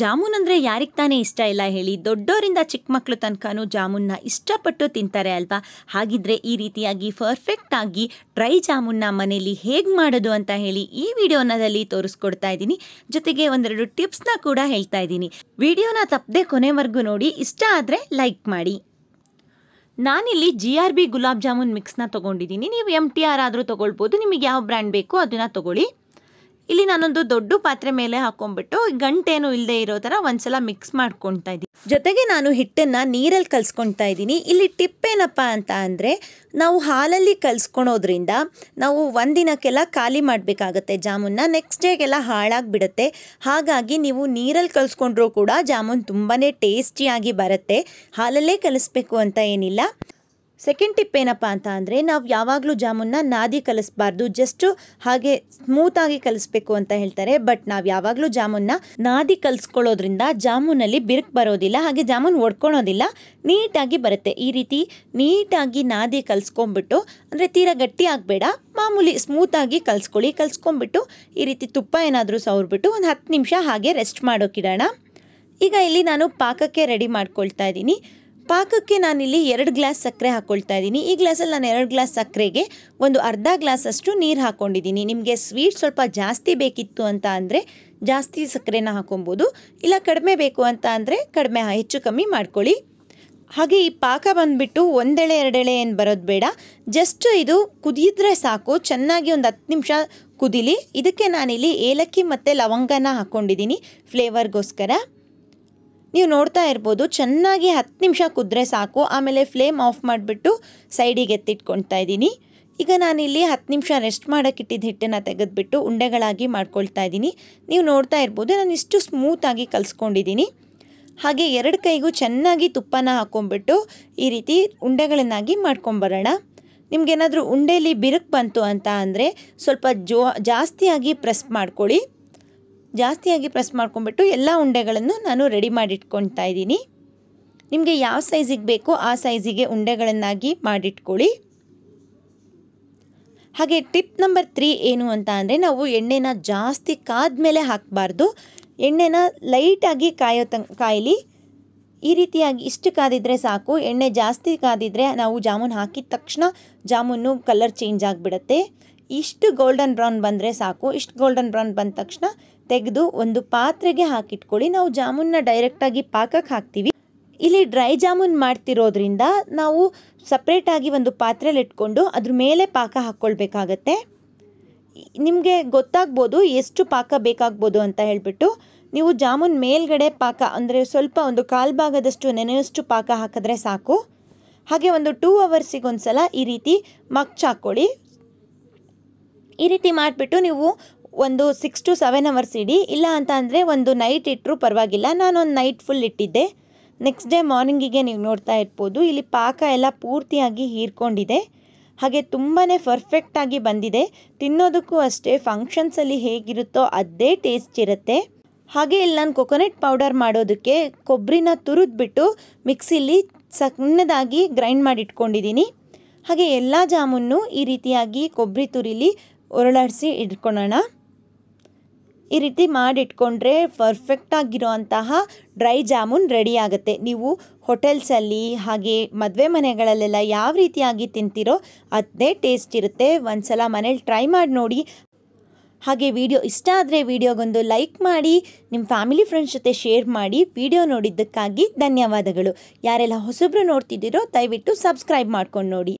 ಜಾಮೂನ್ ಅಂದರೆ ಯಾರಿಗೆ ತಾನೇ ಇಷ್ಟ ಇಲ್ಲ ಹೇಳಿ ದೊಡ್ಡೋರಿಂದ ಚಿಕ್ಕ ಮಕ್ಕಳು ತನಕನೂ ಜಾಮೂನ್ನ ಇಷ್ಟಪಟ್ಟು ತಿಂತಾರೆ ಅಲ್ವಾ ಹಾಗಿದ್ರೆ ಈ ರೀತಿಯಾಗಿ ಪರ್ಫೆಕ್ಟಾಗಿ ಡ್ರೈ ಜಾಮೂನ್ನ ಮನೆಯಲ್ಲಿ ಹೇಗೆ ಮಾಡೋದು ಅಂತ ಹೇಳಿ ಈ ವಿಡಿಯೋನದಲ್ಲಿ ತೋರಿಸ್ಕೊಡ್ತಾ ಇದ್ದೀನಿ ಜೊತೆಗೆ ಒಂದೆರಡು ಟಿಪ್ಸ್ನ ಕೂಡ ಹೇಳ್ತಾ ಇದ್ದೀನಿ ವಿಡಿಯೋನ ತಪ್ಪದೆ ಕೊನೆವರೆಗೂ ನೋಡಿ ಇಷ್ಟ ಆದರೆ ಲೈಕ್ ಮಾಡಿ ನಾನಿಲ್ಲಿ G R B gulab jamun ಮಿಕ್ಸ್ನ ತೊಗೊಂಡಿದ್ದೀನಿ ನೀವು ಎಮ್ ಟಿ ಆರ್ ಆದರೂ ತೊಗೊಳ್ಬೋದು ನಿಮಗೆ ಯಾವ ಬ್ರ್ಯಾಂಡ್ ಬೇಕೋ ಅದನ್ನು ತೊಗೊಳ್ಳಿ ಇಲ್ಲಿ ನಾನೊಂದು ದೊಡ್ಡ ಪಾತ್ರೆ ಮೇಲೆ ಹಾಕೊಂಡ್ಬಿಟ್ಟು ಗಂಟೇನು ಇಲ್ಲದೆ ಇರೋ ಥರ ಒಂದ್ಸಲ ಮಿಕ್ಸ್ ಮಾಡ್ಕೊಳ್ತಾ ಇದ್ದೀನಿ ಜೊತೆಗೆ ನಾನು ಹಿಟ್ಟನ್ನು ನೀರಲ್ಲಿ ಕಲಿಸ್ಕೊಳ್ತಾ ಇದ್ದೀನಿ ಇಲ್ಲಿ ಟಿಪ್ ಏನಪ್ಪ ಅಂತ ಅಂದರೆ ನಾವು ಹಾಲಲ್ಲಿ ಕಲಿಸ್ಕೊಳೋದ್ರಿಂದ ನಾವು ಒಂದಿನಕ್ಕೆಲ್ಲ ಖಾಲಿ ಮಾಡಬೇಕಾಗುತ್ತೆ ಜಾಮೂನ್ನ ನೆಕ್ಸ್ಟ್ ಡೇಗೆಲ್ಲ ಹಾಳಾಗಿಬಿಡುತ್ತೆ ಹಾಗಾಗಿ ನೀವು ನೀರಲ್ಲಿ ಕಲ್ಸ್ಕೊಂಡ್ರೂ ಕೂಡ ಜಾಮೂನ್ ತುಂಬಾ ಟೇಸ್ಟಿಯಾಗಿ ಬರುತ್ತೆ ಹಾಲಲ್ಲೇ ಕಲಿಸ್ಬೇಕು ಅಂತ ಏನಿಲ್ಲ ಸೆಕೆಂಡ್ ಟಿಪ್ ಏನಪ್ಪ ಅಂತ ಅಂದರೆ ನಾವು ಯಾವಾಗಲೂ ಜಾಮೂನ್ನ ನಾದಿ ಕಲಿಸ್ಬಾರ್ದು ಜಸ್ಟು ಹಾಗೆ ಸ್ಮೂತಾಗಿ ಕಲಿಸ್ಬೇಕು ಅಂತ ಹೇಳ್ತಾರೆ ಬಟ್ ನಾವು ಯಾವಾಗಲೂ ಜಾಮೂನ್ನ ನಾದಿ ಕಲಿಸ್ಕೊಳ್ಳೋದ್ರಿಂದ ಜಾಮೂನಲ್ಲಿ ಬಿರುಕು ಬರೋದಿಲ್ಲ ಹಾಗೆ ಜಾಮೂನ್ ಒಡ್ಕೊಳೋದಿಲ್ಲ ನೀಟಾಗಿ ಬರುತ್ತೆ ಈ ರೀತಿ ನೀಟಾಗಿ ನಾದಿ ಕಲಿಸ್ಕೊಂಬಿಟ್ಟು ಅಂದರೆ ತೀರಾ ಗಟ್ಟಿ ಆಗಬೇಡ ಮಾಮೂಲಿ ಸ್ಮೂತಾಗಿ ಕಲಿಸ್ಕೊಳ್ಳಿ ಕಲಿಸ್ಕೊಂಬಿಟ್ಟು ಈ ರೀತಿ ತುಪ್ಪ ಏನಾದರೂ ಸವ್ರಿಬಿಟ್ಟು ಒಂದು ಹತ್ತು ನಿಮಿಷ ಹಾಗೆ ರೆಸ್ಟ್ ಮಾಡೋಕ್ಕಿಡೋಣ ಈಗ ಇಲ್ಲಿ ನಾನು ಪಾಕಕ್ಕೆ ರೆಡಿ ಮಾಡ್ಕೊಳ್ತಾ ಇದ್ದೀನಿ ಪಾಕಕ್ಕೆ ನಾನಿಲ್ಲಿ ಎರಡು ಗ್ಲಾಸ್ ಸಕ್ಕರೆ ಹಾಕ್ಕೊಳ್ತಾ ಇದ್ದೀನಿ ಈ ಗ್ಲಾಸಲ್ಲಿ ನಾನು ಎರಡು ಗ್ಲಾಸ್ ಸಕ್ಕರೆಗೆ ಒಂದು ಅರ್ಧ ಗ್ಲಾಸಷ್ಟು ನೀರು ಹಾಕ್ಕೊಂಡಿದ್ದೀನಿ ನಿಮಗೆ ಸ್ವೀಟ್ ಸ್ವಲ್ಪ ಜಾಸ್ತಿ ಬೇಕಿತ್ತು ಅಂತ ಅಂದರೆ ಜಾಸ್ತಿ ಸಕ್ಕರೆನ ಹಾಕೊಬೋದು ಇಲ್ಲ ಕಡಿಮೆ ಬೇಕು ಅಂತ ಅಂದರೆ ಕಡಿಮೆ ಹೆಚ್ಚು ಕಮ್ಮಿ ಮಾಡ್ಕೊಳ್ಳಿ ಹಾಗೆ ಈ ಪಾಕ ಬಂದುಬಿಟ್ಟು ಒಂದೆಳೆ ಎರಡೆಳೆ ಏನು ಬರೋದು ಬೇಡ ಜಸ್ಟ್ ಇದು ಕುದಿಯಿದ್ರೆ ಸಾಕು ಚೆನ್ನಾಗಿ ಒಂದು ಹತ್ತು ನಿಮಿಷ ಕುದಿಲಿ ಇದಕ್ಕೆ ನಾನಿಲ್ಲಿ ಏಲಕ್ಕಿ ಮತ್ತು ಲವಂಗನ ಹಾಕ್ಕೊಂಡಿದ್ದೀನಿ ಫ್ಲೇವರ್ಗೋಸ್ಕರ ನೀವು ನೋಡ್ತಾ ಇರ್ಬೋದು ಚೆನ್ನಾಗಿ ಹತ್ತು ನಿಮಿಷ ಕುದ್ರೆ ಸಾಕು ಆಮೇಲೆ ಫ್ಲೇಮ್ ಆಫ್ ಮಾಡಿಬಿಟ್ಟು ಸೈಡಿಗೆ ಎತ್ತಿಟ್ಕೊಳ್ತಾ ಇದ್ದೀನಿ ಈಗ ನಾನಿಲ್ಲಿ ಹತ್ತು ನಿಮಿಷ ರೆಸ್ಟ್ ಇಟ್ಟಿದ್ದ ಹಿಟ್ಟನ್ನು ತೆಗೆದುಬಿಟ್ಟು ಉಂಡೆಗಳಾಗಿ ಮಾಡ್ಕೊಳ್ತಾ ಇದ್ದೀನಿ ನೀವು ನೋಡ್ತಾ ಇರ್ಬೋದು ನಾನು ಇಷ್ಟು ಸ್ಮೂತಾಗಿ ಕಲಿಸ್ಕೊಂಡಿದ್ದೀನಿ ಹಾಗೆ ಎರಡು ಕೈಗೂ ಚೆನ್ನಾಗಿ ತುಪ್ಪನ ಹಾಕೊಂಡ್ಬಿಟ್ಟು ಈ ರೀತಿ ಉಂಡೆಗಳನ್ನಾಗಿ ಮಾಡ್ಕೊಂಬರೋಣ ನಿಮಗೇನಾದರೂ ಉಂಡೆಯಲ್ಲಿ ಬಿರುಕು ಬಂತು ಅಂತ ಅಂದರೆ ಸ್ವಲ್ಪ ಜೋ ಜಾಸ್ತಿಯಾಗಿ ಪ್ರೆಸ್ ಮಾಡ್ಕೊಳ್ಳಿ ಜಾಸ್ತಿಯಾಗಿ ಪ್ರೆಸ್ ಮಾಡ್ಕೊಂಬಿಟ್ಟು ಎಲ್ಲ ಉಂಡೆಗಳನ್ನು ನಾನು ರೆಡಿ ಮಾಡಿಟ್ಕೊತಾ ಇದ್ದೀನಿ ನಿಮಗೆ ಯಾವ ಸೈಜಿಗೆ ಬೇಕೋ ಆ ಸೈಜಿಗೆ ಉಂಡೆಗಳನ್ನಾಗಿ ಮಾಡಿಟ್ಕೊಳ್ಳಿ ಹಾಗೆ ಟಿಪ್ ನಂಬರ್ ತ್ರೀ ಏನು ಅಂತ ಅಂದರೆ ನಾವು ಎಣ್ಣೆನ ಜಾಸ್ತಿ ಕಾದ ಮೇಲೆ ಹಾಕಬಾರ್ದು ಎಣ್ಣೆನ ಲೈಟಾಗಿ ಕಾಯೋ ತಂ ಕಾಯಲಿ ಈ ರೀತಿಯಾಗಿ ಇಷ್ಟು ಕಾದಿದ್ರೆ ಸಾಕು ಎಣ್ಣೆ ಜಾಸ್ತಿ ಕಾದಿದ್ರೆ ನಾವು ಜಾಮೂನು ಹಾಕಿದ ತಕ್ಷಣ ಜಾಮೂನು ಕಲರ್ ಚೇಂಜ್ ಆಗಿಬಿಡತ್ತೆ ಇಷ್ಟು ಗೋಲ್ಡನ್ ಬ್ರೌನ್ ಬಂದರೆ ಸಾಕು ಇಷ್ಟು ಗೋಲ್ಡನ್ ಬ್ರೌನ್ ಬಂದ ತಕ್ಷಣ ತೆಗೆದು ಒಂದು ಪಾತ್ರೆಗೆ ಹಾಕಿಟ್ಕೊಳ್ಳಿ ನಾವು ಜಾಮೂನ್ನ ಡೈರೆಕ್ಟಾಗಿ ಪಾಕಕ್ಕೆ ಹಾಕ್ತೀವಿ ಇಲ್ಲಿ ಡ್ರೈ ಜಾಮೂನ್ ಮಾಡ್ತಿರೋದ್ರಿಂದ ನಾವು ಸಪ್ರೇಟಾಗಿ ಒಂದು ಪಾತ್ರೆಯಲ್ಲಿ ಇಟ್ಕೊಂಡು ಅದ್ರ ಮೇಲೆ ಪಾಕ ಹಾಕ್ಕೊಳ್ಬೇಕಾಗತ್ತೆ ನಿಮಗೆ ಗೊತ್ತಾಗ್ಬೋದು ಎಷ್ಟು ಪಾಕ ಬೇಕಾಗ್ಬೋದು ಅಂತ ಹೇಳಿಬಿಟ್ಟು ನೀವು ಜಾಮೂನ್ ಮೇಲ್ಗಡೆ ಪಾಕ ಅಂದರೆ ಸ್ವಲ್ಪ ಒಂದು ಕಾಲು ಭಾಗದಷ್ಟು ನೆನೆಯಷ್ಟು ಪಾಕ ಹಾಕಿದ್ರೆ ಸಾಕು ಹಾಗೆ ಒಂದು ಟೂ ಅವರ್ಸಿಗೆ ಒಂದು ಸಲ ಈ ರೀತಿ ಮಗ್ಚಾಕೊಳ್ಳಿ ಈ ರೀತಿ ಮಾಡಿಬಿಟ್ಟು ನೀವು ಒಂದು ಸಿಕ್ಸ್ ಟು ಸೆವೆನ್ ಅವರ್ಸ್ ಇಡಿ ಇಲ್ಲ ಅಂತ ಅಂದರೆ ಒಂದು ನೈಟ್ ಇಟ್ಟರೂ ಪರವಾಗಿಲ್ಲ ನಾನೊಂದು ನೈಟ್ ಫುಲ್ ಇಟ್ಟಿದ್ದೆ ನೆಕ್ಸ್ಟ್ ಡೇ ಮಾರ್ನಿಂಗಿಗೆ ನೀವು ನೋಡ್ತಾ ಇರ್ಬೋದು ಇಲ್ಲಿ ಪಾಕ ಎಲ್ಲ ಪೂರ್ತಿಯಾಗಿ ಹೀರ್ಕೊಂಡಿದೆ ಹಾಗೆ ತುಂಬಾ ಪರ್ಫೆಕ್ಟಾಗಿ ಬಂದಿದೆ ತಿನ್ನೋದಕ್ಕೂ ಅಷ್ಟೇ ಫಂಕ್ಷನ್ಸಲ್ಲಿ ಹೇಗಿರುತ್ತೋ ಅದೇ ಟೇಸ್ಟ್ ಇರುತ್ತೆ ಹಾಗೆ ಇಲ್ಲಿ ನಾನು ಕೊಕೊನಟ್ ಪೌಡರ್ ಮಾಡೋದಕ್ಕೆ ಕೊಬ್ಬರಿನ ತುರಿದ್ಬಿಟ್ಟು ಮಿಕ್ಸಿಲಿ ಸಣ್ಣದಾಗಿ ಗ್ರೈಂಡ್ ಮಾಡಿಟ್ಕೊಂಡಿದ್ದೀನಿ ಹಾಗೆ ಎಲ್ಲ ಜಾಮೂನು ಈ ರೀತಿಯಾಗಿ ಕೊಬ್ಬರಿ ತುರಿಲಿ ಒರಳಾಡಿಸಿ ಇಟ್ಕೊಳ್ಳೋಣ ಈ ರೀತಿ ಮಾಡಿಟ್ಕೊಂಡ್ರೆ ಪರ್ಫೆಕ್ಟಾಗಿರೋ ಅಂತಹ ಡ್ರೈ ಜಾಮೂನ್ ರೆಡಿ ಆಗುತ್ತೆ ನೀವು ಹೋಟೆಲ್ಸಲ್ಲಿ ಹಾಗೆ ಮದುವೆ ಮನೆಗಳಲ್ಲೆಲ್ಲ ಯಾವ ರೀತಿಯಾಗಿ ತಿಂತೀರೋ ಅದೇ ಟೇಸ್ಟ್ ಇರುತ್ತೆ ಒಂದು ಸಲ ಮನೇಲಿ ಟ್ರೈ ಮಾಡಿ ನೋಡಿ ಹಾಗೆ ವಿಡಿಯೋ ಇಷ್ಟ ಆದರೆ ವಿಡಿಯೋಗೊಂದು ಲೈಕ್ ಮಾಡಿ ನಿಮ್ಮ ಫ್ಯಾಮಿಲಿ ಫ್ರೆಂಡ್ಸ್ ಜೊತೆ ಶೇರ್ ಮಾಡಿ ವಿಡಿಯೋ ನೋಡಿದ್ದಕ್ಕಾಗಿ ಧನ್ಯವಾದಗಳು ಯಾರೆಲ್ಲ ಹೊಸಬ್ರು ನೋಡ್ತಿದ್ದೀರೋ ದಯವಿಟ್ಟು ಸಬ್ಸ್ಕ್ರೈಬ್ ಮಾಡ್ಕೊಂಡು ನೋಡಿ